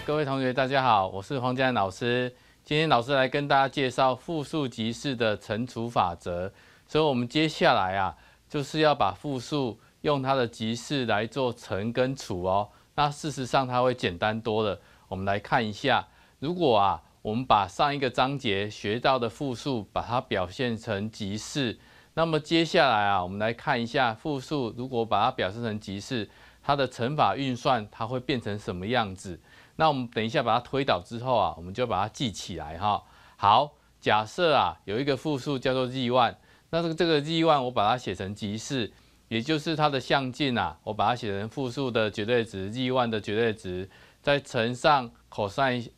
各位同学，大家好，我是黄家老师。今天老师来跟大家介绍复数集式的乘除法则。所以，我们接下来啊，就是要把复数用它的集式来做乘跟除哦。那事实上，它会简单多了。我们来看一下，如果啊，我们把上一个章节学到的复数把它表现成集式，那么接下来啊，我们来看一下复数如果把它表示成集式，它的乘法运算它会变成什么样子？那我们等一下把它推倒之后啊，我们就把它记起来哈。好，假设啊有一个复数叫做 z1，那这个这个 z1 我把它写成极式，也就是它的项限啊，我把它写成复数的绝对值 z1 的绝对值，再乘上 cosine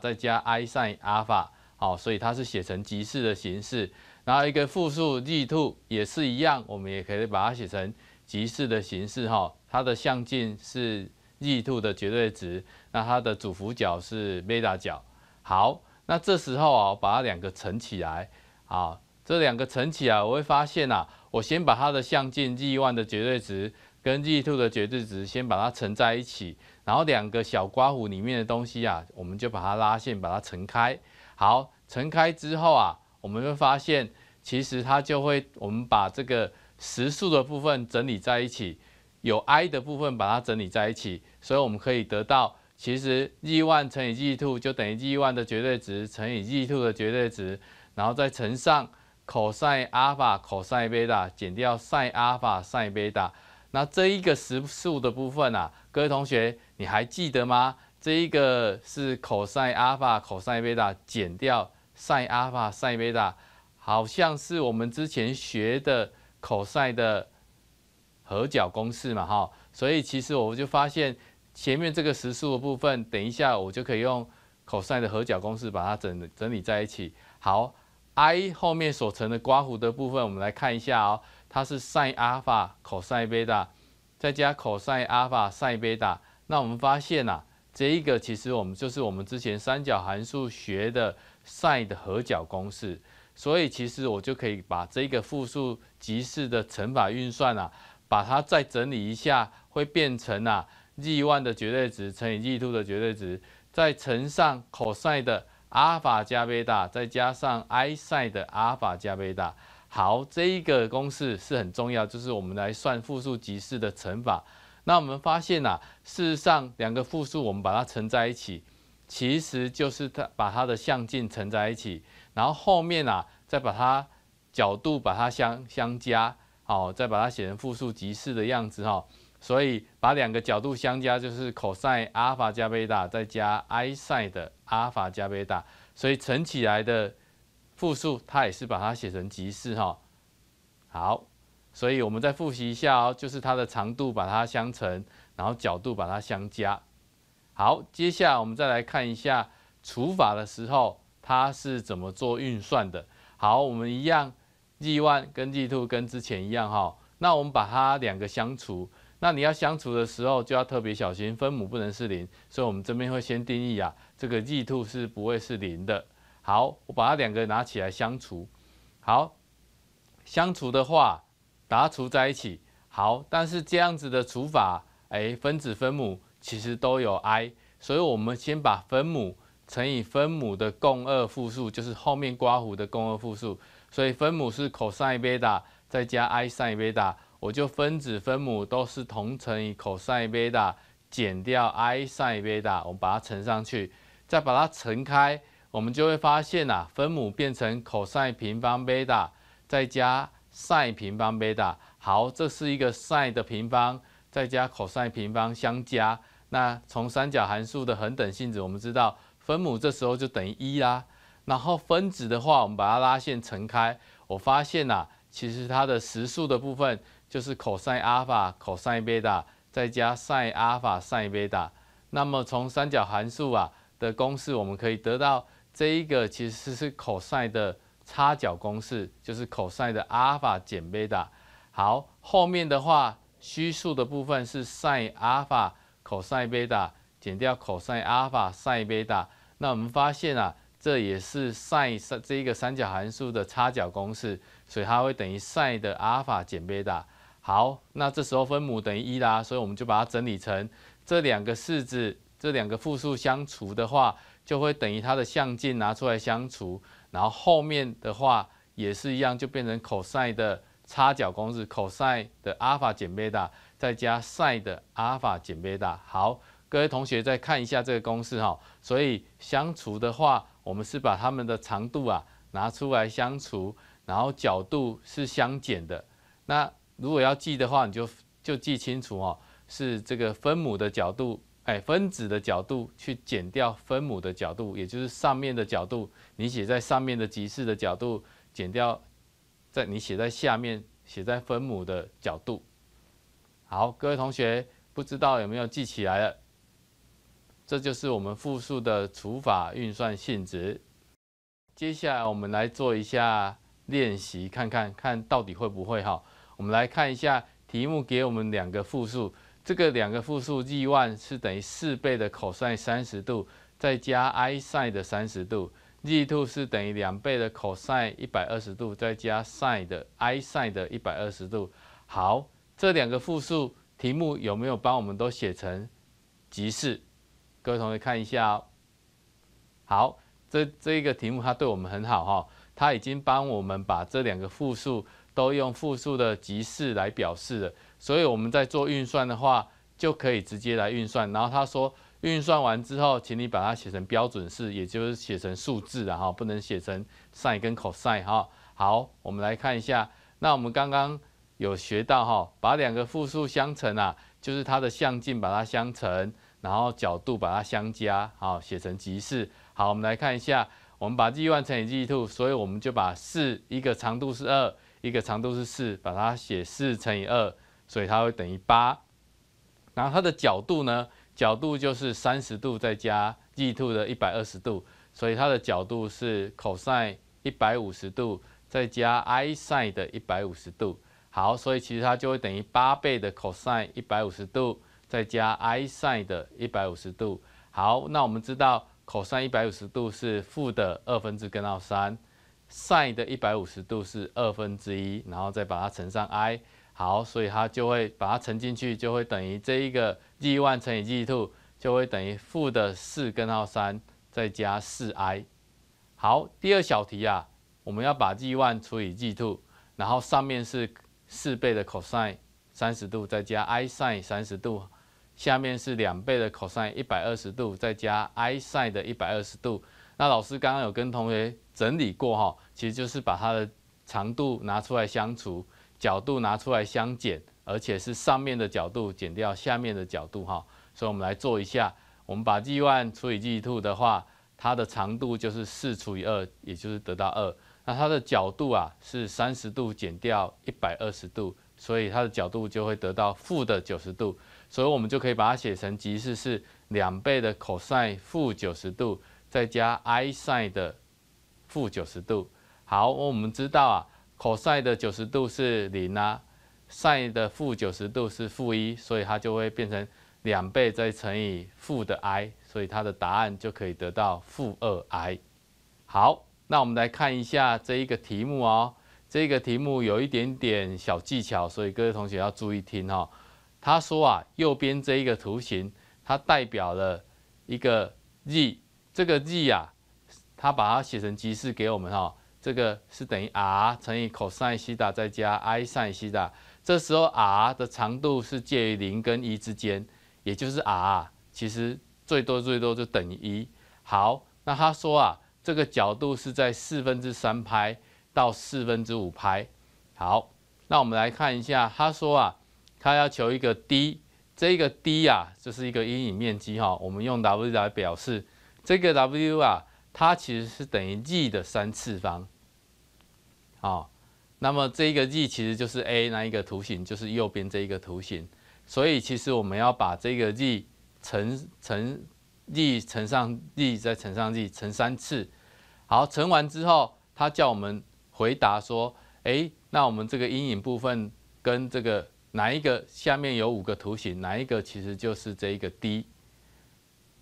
再加 i sine 尔法，好，所以它是写成极式的形式。然后一个复数 z2 也是一样，我们也可以把它写成极式的形式哈，它的项限是。e two 的绝对值，那它的主辅角是贝塔角。好，那这时候啊，把它两个乘起来啊，这两个乘起来，我会发现啊，我先把它的象径 e one 的绝对值跟 e two 的绝对值先把它乘在一起，然后两个小刮弧里面的东西啊，我们就把它拉线把它乘开。好，乘开之后啊，我们会发现其实它就会，我们把这个实数的部分整理在一起，有 i 的部分把它整理在一起。所以我们可以得到，其实 o n e 乘以 two 就等于 o n e 的绝对值乘以 two 的绝对值，然后再乘上 cos alpha cos i beta 减掉 sin alpha sin beta。那这一个实数的部分啊，各位同学你还记得吗？这一个是 cos alpha cos i beta 减掉 sin alpha sin beta，好像是我们之前学的 cos 的和角公式嘛，哈。所以其实我们就发现。前面这个实数的部分，等一下我就可以用 cosine 的和角公式把它整整理在一起。好，i 后面所乘的刮弧的部分，我们来看一下哦，它是 sin alpha cos beta，再加 cos alpha sin beta。那我们发现呐，这一个其实我们就是我们之前三角函数学的 sin 的和角公式。所以其实我就可以把这个复数级式的乘法运算呐，把它再整理一下，会变成呐。e1 的绝对值乘以 e2 的绝对值，再乘上 cosine 的阿尔法加贝塔，再加上 i sine 的阿尔法加贝塔。好，这一个公式是很重要，就是我们来算复数集式的乘法。那我们发现呐，事实上两个复数我们把它乘在一起，其实就是它把它的相径乘在一起，然后后面啊再把它角度把它相相加，好，再把它写成复数集式的样子哈。所以把两个角度相加，就是 cosine alpha 加贝塔，再加 i sine 的 alpha 加贝塔，所以乘起来的复数，它也是把它写成极式哈。好，所以我们再复习一下哦，就是它的长度把它相乘，然后角度把它相加。好，接下来我们再来看一下除法的时候，它是怎么做运算的？好，我们一样 z one 跟 Z two 跟之前一样哈。那我们把它两个相除。那你要相除的时候就要特别小心，分母不能是零，所以我们这边会先定义啊，这个 two 是不会是零的。好，我把它两个拿起来相除。好，相除的话，把它除在一起。好，但是这样子的除法，哎，分子分母其实都有 i，所以我们先把分母乘以分母的共二复数，就是后面刮弧的共二复数。所以分母是 cos i n e 贝塔，再加 i sin beta 贝塔。我就分子分母都是同乘以 cosine 贝塔减掉 i sine 贝塔，我们把它乘上去，再把它乘开，我们就会发现呐，分母变成 cosine 平方贝塔再加 sine 平方贝塔，好，这是一个 sine 的平方再加 cosine 平方相加，那从三角函数的恒等性质，我们知道分母这时候就等于一啦。然后分子的话，我们把它拉线乘开，我发现呐，其实它的实数的部分。就是 cosine 阿尔法 cosine 贝塔再加 s i n 阿尔法 sine 贝塔那么从三角函数啊的公式我们可以得到这一个其实是 cosine 的插角公式就是 cosine 阿尔法减贝塔好后面的话虚数的部分是 s i n 阿尔法 cosine 贝塔减掉 cosine 阿尔法 sine 贝塔那我们发现啊这也是 s i n 这一个三角函数的插角公式所以它会等于 s i n 的阿尔法减贝塔好，那这时候分母等于一啦，所以我们就把它整理成这两个式子，这两个复数相除的话，就会等于它的项径拿出来相除，然后后面的话也是一样，就变成 cos 的差角公式，cos 的阿尔法减贝塔再加 sin 的阿尔法减贝塔。好，各位同学再看一下这个公式哈，所以相除的话，我们是把它们的长度啊拿出来相除，然后角度是相减的。那如果要记的话，你就就记清楚哦，是这个分母的角度，哎，分子的角度去减掉分母的角度，也就是上面的角度，你写在上面的级市的角度减掉，在你写在下面写在分母的角度。好，各位同学，不知道有没有记起来了？这就是我们复数的除法运算性质。接下来我们来做一下练习，看看看到底会不会哈。我们来看一下题目给我们两个复数，这个两个复数 z one 是等于四倍的 cos 30度，再加 i sin 的30度 z o 是等于两倍的 cos 120度，再加 sin 的 i sin 的120度。好，这两个复数题目有没有帮我们都写成极式？各位同学看一下。好，这这一个题目它对我们很好哈，它已经帮我们把这两个复数。都用复数的极式来表示的，所以我们在做运算的话，就可以直接来运算。然后他说，运算完之后，请你把它写成标准式，也就是写成数字然后不能写成 sin 跟 cos 哈。好，我们来看一下。那我们刚刚有学到哈，把两个复数相乘啊，就是它的相径把它相乘，然后角度把它相加，好，写成极式。好，我们来看一下，我们把 G1 乘以 G2，所以我们就把四一个长度是二。一个长度是四，把它写四乘以二，所以它会等于八。然后它的角度呢？角度就是三十度再加 g two 的一百二十度，所以它的角度是 cosine 一百五十度再加 i sine 的一百五十度。好，所以其实它就会等于八倍的 cosine 一百五十度再加 i sine 的一百五十度。好，那我们知道 cosine 一百五十度是负的二分之根号三。sin 的一百五十度是二分之一，然后再把它乘上 i，好，所以它就会把它乘进去，就会等于这一个 g one 乘以 g two 就会等于负的四根号三再加四 i。好，第二小题啊，我们要把 g one 除以 g two，然后上面是四倍的 cos 三十度再加 i sin 三十度，下面是两倍的 cos 一百二十度再加 i sin 的一百二十度。那老师刚刚有跟同学整理过哈，其实就是把它的长度拿出来相除，角度拿出来相减，而且是上面的角度减掉下面的角度哈。所以我们来做一下，我们把 G one 除以 G two 的话，它的长度就是四除以二，也就是得到二。那它的角度啊是三十度减掉一百二十度，所以它的角度就会得到负的九十度。所以我们就可以把它写成即式是两倍的 cos 负九十度。再加 i s i n 的负九十度，好，我们知道啊，cosine 的九十度是零啊 s i n 的负九十度是负一，所以它就会变成两倍再乘以负的 i，所以它的答案就可以得到负二 i。好，那我们来看一下这一个题目哦，这个题目有一点点小技巧，所以各位同学要注意听哦。他说啊，右边这一个图形它代表了一个 z。这个 z 呀，它把它写成极式给我们哈，这个是等于 r 乘以 cos 西塔再加 i sin 西塔，这时候 r 的长度是介于零跟一之间，也就是 r 其实最多最多就等于一。好，那他说啊，这个角度是在四分之三拍到四分之五拍。好，那我们来看一下，他说啊，他要求一个 d，这个 d 呀，就是一个阴影面积哈，我们用 w 来表示。这个 W 啊，它其实是等于 g 的三次方，好，那么这一个 g 其实就是 A 那一个图形，就是右边这一个图形，所以其实我们要把这个 g 乘乘 g 乘上 g 再乘上 g 乘三次，好，乘完之后，他叫我们回答说，哎，那我们这个阴影部分跟这个哪一个下面有五个图形，哪一个其实就是这一个 D。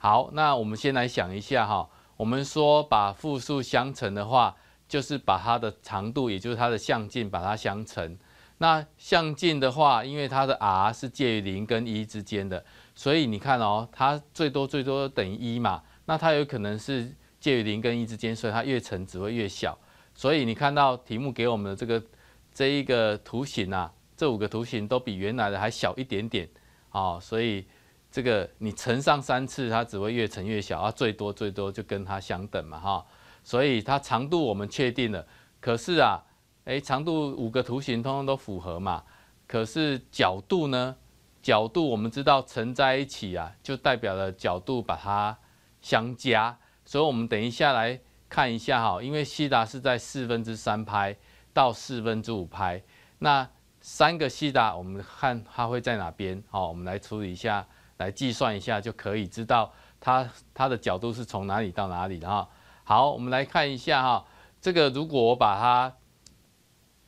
好，那我们先来想一下哈，我们说把复数相乘的话，就是把它的长度，也就是它的相径，把它相乘。那相径的话，因为它的 r 是介于零跟一之间的，所以你看哦，它最多最多等于一嘛。那它有可能是介于零跟一之间，所以它越乘只会越小。所以你看到题目给我们的这个这一个图形呐，这五个图形都比原来的还小一点点哦，所以。这个你乘上三次，它只会越乘越小，啊，最多最多就跟它相等嘛，哈，所以它长度我们确定了，可是啊，哎，长度五个图形通通都符合嘛，可是角度呢？角度我们知道乘在一起啊，就代表了角度把它相加，所以我们等一下来看一下哈，因为西达是在四分之三拍到四分之五拍，那三个西达我们看它会在哪边，好，我们来处理一下。来计算一下就可以知道它它的角度是从哪里到哪里的哈。好，我们来看一下哈，这个如果我把它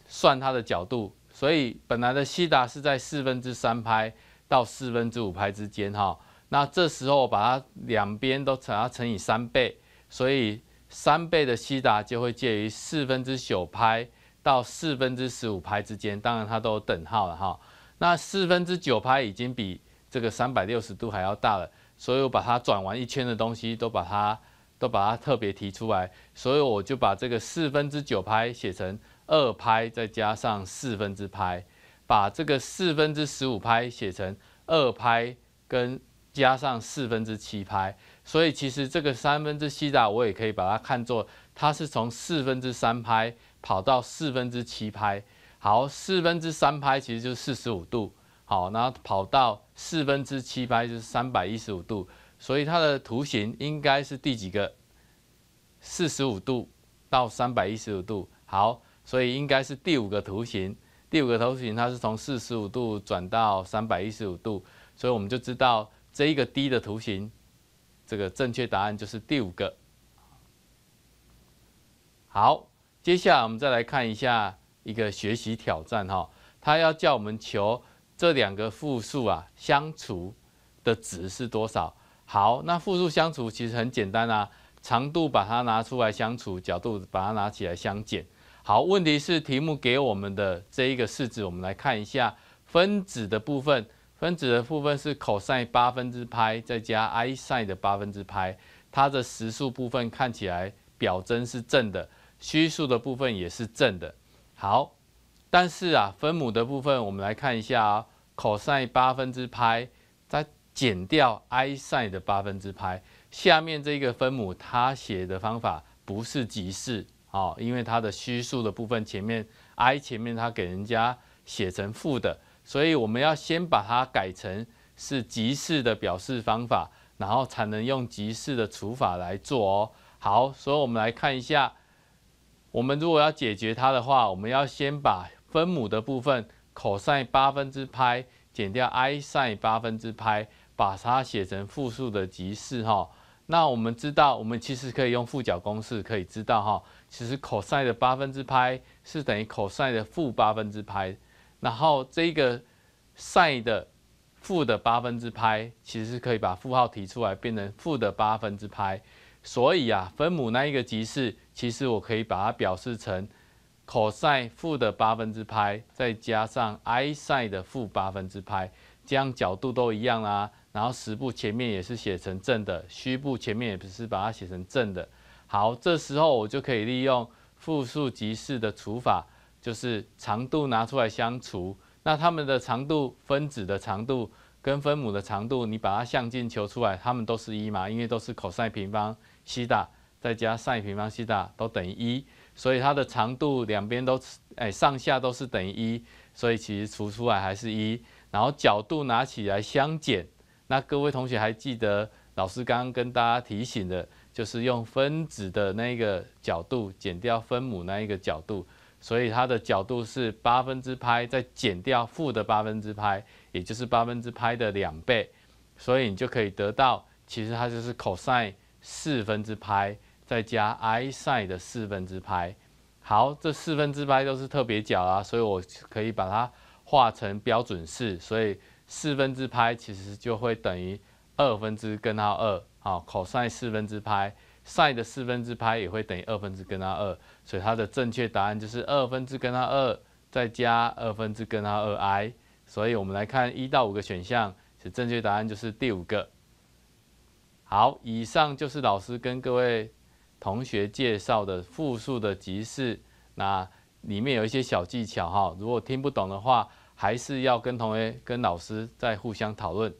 算它的角度，所以本来的西达是在四分之三拍到四分之五拍之间哈。那这时候把它两边都乘它乘以三倍，所以三倍的西达就会介于四分之九拍到四分之十五拍之间。当然它都有等号了哈。那四分之九拍已经比这个三百六十度还要大了，所以我把它转完一圈的东西都把它都把它特别提出来，所以我就把这个四分之九拍写成二拍再加上四分之拍，把这个四分之十五拍写成二拍跟加上四分之七拍，所以其实这个三分之七打我也可以把它看作它是从四分之三拍跑到四分之七拍，好，四分之三拍其实就是四十五度。好，那跑到四分之七拍就是三百一十五度，所以它的图形应该是第几个？四十五度到三百一十五度，好，所以应该是第五个图形。第五个图形它是从四十五度转到三百一十五度，所以我们就知道这一个 D 的图形，这个正确答案就是第五个。好，接下来我们再来看一下一个学习挑战哈，他要叫我们求。这两个复数啊相除的值是多少？好，那复数相除其实很简单啊，长度把它拿出来相除，角度把它拿起来相减。好，问题是题目给我们的这一个式子，我们来看一下分子的部分，分子的部分是 cos 八分之派再加 i sin 的八分之派，它的实数部分看起来表征是正的，虚数的部分也是正的。好，但是啊，分母的部分我们来看一下啊。cos 八分之派，再减掉 i sin 的八分之派，下面这个分母它写的方法不是即式哦，因为它的虚数的部分前面 i 前面它给人家写成负的，所以我们要先把它改成是即式的表示方法，然后才能用即式的除法来做哦。好，所以我们来看一下，我们如果要解决它的话，我们要先把分母的部分。cos 八分之派减掉 i sin 八分之派，把它写成复数的极式哈。那我们知道，我们其实可以用负角公式可以知道哈，其实 cos 的八分之派是等于 cos 的负八分之派，然后这个 sin 的负的八分之派，其实是可以把负号提出来变成负的八分之派，所以啊，分母那一个极式，其实我可以把它表示成。cos 负的八分之派，再加上 i sin 的负八分之派，这样角度都一样啦。然后实部前面也是写成正的，虚部前面也不是把它写成正的。好，这时候我就可以利用复数级式的除法，就是长度拿出来相除。那它们的长度，分子的长度跟分母的长度，你把它向进求出来，它们都是一嘛？因为都是 cos 平方西塔再加 sin 平方西塔都等于一。所以它的长度两边都，哎上下都是等于一，所以其实除出来还是一。然后角度拿起来相减，那各位同学还记得老师刚刚跟大家提醒的，就是用分子的那个角度减掉分母那一个角度，所以它的角度是八分之派，再减掉负的八分之派，也就是八分之派的两倍，所以你就可以得到，其实它就是 cos i n e 四分之派。再加 i s i n 的四分之派，好，这四分之派都是特别角啊，所以我可以把它化成标准式，所以四分之派其实就会等于二分之根号二，好，cosine 四分之派 s i n 的四分之派也会等于二分之根号二，所以它的正确答案就是二分之根号二再加二分之根号二 i，所以我们来看一到五个选项，其正确答案就是第五个。好，以上就是老师跟各位。同学介绍的复数的集市，那里面有一些小技巧哈。如果听不懂的话，还是要跟同学、跟老师再互相讨论。